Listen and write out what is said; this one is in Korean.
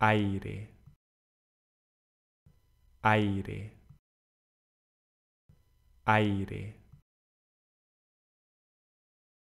aire, aire, aire.